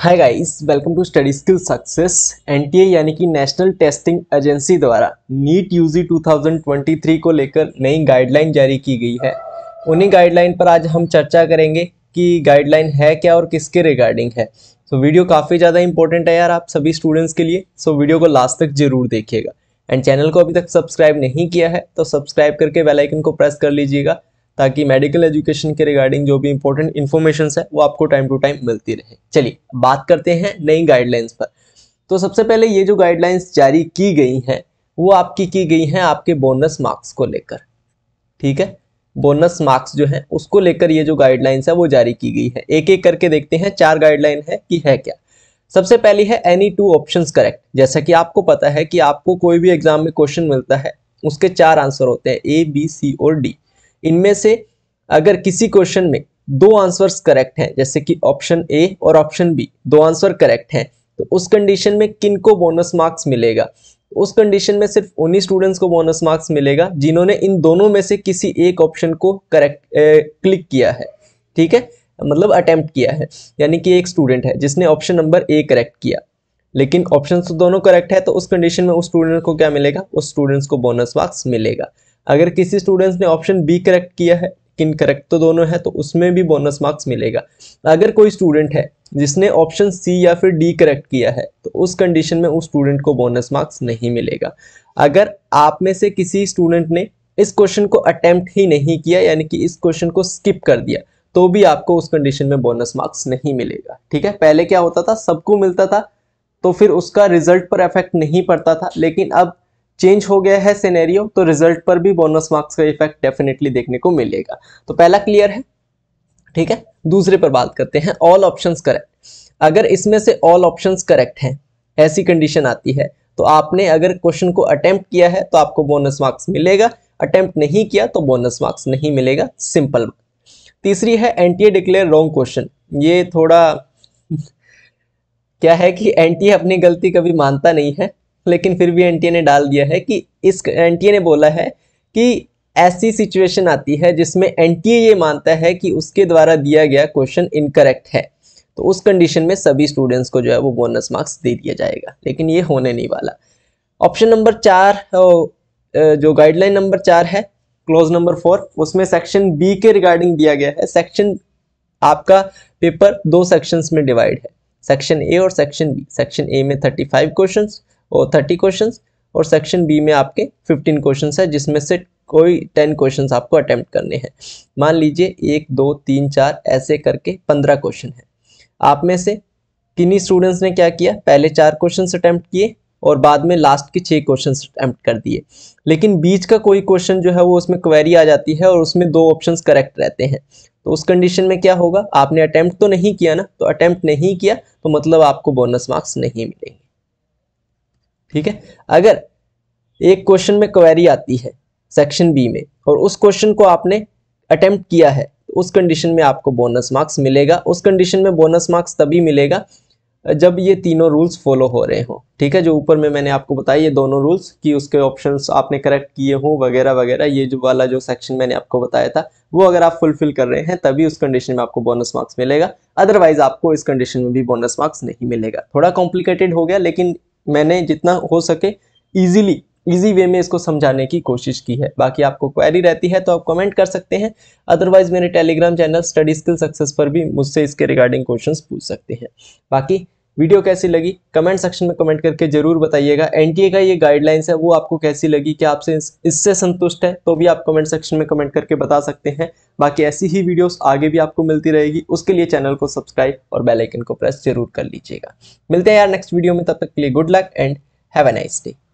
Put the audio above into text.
hi guys welcome to study skill success NTA यानी कि national testing agency द्वारा NEET UG 2023 को लेकर नई गाइडलाइन जारी की गई है उन्हीं गाइडलाइन पर आज हम चर्चा करेंगे कि गाइडलाइन है क्या और किसके रिगार्डिंग है सो so, वीडियो काफ़ी ज़्यादा इंपॉर्टेंट है यार आप सभी स्टूडेंट्स के लिए सो so, वीडियो को लास्ट तक जरूर देखिएगा एंड चैनल को अभी तक सब्सक्राइब नहीं किया है तो सब्सक्राइब करके बेलाइकन को प्रेस कर लीजिएगा ताकि मेडिकल एजुकेशन के रिगार्डिंग जो भी इंपॉर्टेंट इन्फॉर्मेशन है वो आपको टाइम टू टाइम मिलती रहे चलिए बात करते हैं नई गाइडलाइंस पर तो सबसे पहले ये जो गाइडलाइंस जारी की गई हैं वो आपकी की गई हैं आपके बोनस मार्क्स को लेकर ठीक है बोनस मार्क्स जो है उसको लेकर ये जो गाइडलाइंस है वो जारी की गई है एक एक करके देखते हैं चार गाइडलाइन है कि है क्या सबसे पहली है एनी टू ऑप्शंस करेक्ट जैसा कि आपको पता है कि आपको कोई भी एग्जाम में क्वेश्चन मिलता है उसके चार आंसर होते हैं ए बी सी और डी इनमें से अगर किसी क्वेश्चन में दो आंसर्स करेक्ट हैं जैसे कि ऑप्शन ए और ऑप्शन बी दो आंसर करेक्ट हैं तो उस कंडीशन में किन को बोनस मार्क्स मिलेगा उस कंडीशन में सिर्फ उन्हीं स्टूडेंट्स को बोनस मार्क्स मिलेगा जिन्होंने इन दोनों में से किसी एक ऑप्शन को करेक्ट क्लिक किया है ठीक है मतलब अटेम्प्ट किया है यानी कि एक स्टूडेंट है जिसने ऑप्शन नंबर ए करेक्ट किया लेकिन ऑप्शन तो दोनों करेक्ट है तो उस कंडीशन में उस स्टूडेंट को क्या मिलेगा उस स्टूडेंट्स को बोनस मार्क्स मिलेगा अगर किसी स्टूडेंट्स ने ऑप्शन बी करेक्ट किया है किन करेक्ट तो दोनों है तो उसमें भी बोनस मार्क्स मिलेगा अगर कोई स्टूडेंट है जिसने ऑप्शन सी या फिर डी करेक्ट किया है तो उस कंडीशन में उस स्टूडेंट को बोनस मार्क्स नहीं मिलेगा अगर आप में से किसी स्टूडेंट ने इस क्वेश्चन को अटेम्प्ट ही नहीं किया यानी कि इस क्वेश्चन को स्किप कर दिया तो भी आपको उस कंडीशन में बोनस मार्क्स नहीं मिलेगा ठीक है पहले क्या होता था सबको मिलता था तो फिर उसका रिजल्ट पर इफेक्ट नहीं पड़ता था लेकिन अब चेंज हो गया है सिनेरियो तो रिजल्ट पर भी बोनस मार्क्स का इफेक्ट डेफिनेटली देखने को मिलेगा तो पहला क्लियर है ठीक है दूसरे पर बात करते हैं ऑल ऑप्शंस करेक्ट अगर इसमें से ऑल ऑप्शंस करेक्ट हैं ऐसी कंडीशन आती है तो आपने अगर क्वेश्चन को अटेम्प्ट किया है तो आपको बोनस मार्क्स मिलेगा अटेम्प्ट नहीं किया तो बोनस मार्क्स नहीं मिलेगा सिंपल तीसरी है एनटीए डिक्लेयर रॉन्ग क्वेश्चन ये थोड़ा क्या है कि एनटीए अपनी गलती कभी मानता नहीं है लेकिन फिर भी एनटीए ने डाल दिया है कि इस एनटीए ने बोला है कि ऐसी सिचुएशन आती है जिसमें एनटीए ये मानता है कि उसके द्वारा दिया गया क्वेश्चन इनकरेक्ट है तो उस कंडीशन में सभी स्टूडेंट्स को जो है वो बोनस मार्क्स दे दिया जाएगा लेकिन ये होने नहीं वाला ऑप्शन नंबर चार जो गाइडलाइन नंबर चार है क्लोज नंबर फोर उसमें सेक्शन बी के रिगार्डिंग दिया गया है सेक्शन आपका पेपर दो सेक्शंस में डिवाइड है सेक्शन ए और सेक्शन बी सेक्शन ए में 35 क्वेश्चंस और थर्टी क्वेश्चन और सेक्शन बी में आपके फिफ्टीन क्वेश्चन है जिसमें से कोई टेन क्वेश्चन आपको अटैम्प्ट करने हैं मान लीजिए एक दो तीन चार ऐसे करके पंद्रह क्वेश्चन है आप में से किन्हीं स्टूडेंट्स ने क्या किया पहले चार क्वेश्चन अटैम्प्ट किए और बाद में लास्ट के छः क्वेश्चन अटैम्प्ट कर दिए लेकिन बीच का कोई क्वेश्चन जो है वो उसमें क्वेरी आ जाती है और उसमें दो ऑप्शंस करेक्ट रहते हैं तो उस कंडीशन में क्या होगा आपने अटैम्प्ट तो नहीं किया ना तो अटैम्प्ट नहीं किया तो मतलब आपको बोनस मार्क्स नहीं मिलेंगे ठीक है अगर एक क्वेश्चन में क्वेरी आती है सेक्शन बी में और उस क्वेश्चन को आपने अटेम्प्ट किया है तो उस कंडीशन में आपको बोनस मार्क्स मिलेगा उस कंडीशन में बोनस मार्क्स तभी मिलेगा जब ये तीनों रूल्स फॉलो हो रहे हों ठीक है जो ऊपर में मैंने आपको बताया ये दोनों रूल्स कि उसके ऑप्शंस आपने करेक्ट किए हों वगैरह वगैरह ये जो वाला जो सेक्शन मैंने आपको बताया था वो अगर आप फुलफिल कर रहे हैं तभी उस कंडीशन में आपको बोनस मार्क्स मिलेगा अदरवाइज आपको इस कंडीशन में भी बोनस मार्क्स नहीं मिलेगा थोड़ा कॉम्प्लिकेटेड हो गया लेकिन मैंने जितना हो सके ईजिली ईजी वे में इसको समझाने की कोशिश की है बाकी आपको क्वेरी रहती है तो आप कमेंट कर सकते हैं अदरवाइज मेरे Telegram channel study skill success पर भी मुझसे इसके रिगार्डिंग क्वेश्चंस पूछ सकते हैं बाकी वीडियो कैसी लगी कमेंट सेक्शन में कमेंट करके जरूर बताइएगा एनटीए का ये गाइडलाइंस है वो आपको कैसी लगी क्या आपसे इससे संतुष्ट है तो भी आप कमेंट सेक्शन में कमेंट करके बता सकते हैं बाकी ऐसी ही वीडियोस आगे भी आपको मिलती रहेगी उसके लिए चैनल को सब्सक्राइब और बेल आइकन को प्रेस जरूर कर लीजिएगा मिलते हैं यार नेक्स्ट वीडियो में तब तक के लिए good luck and have a nice day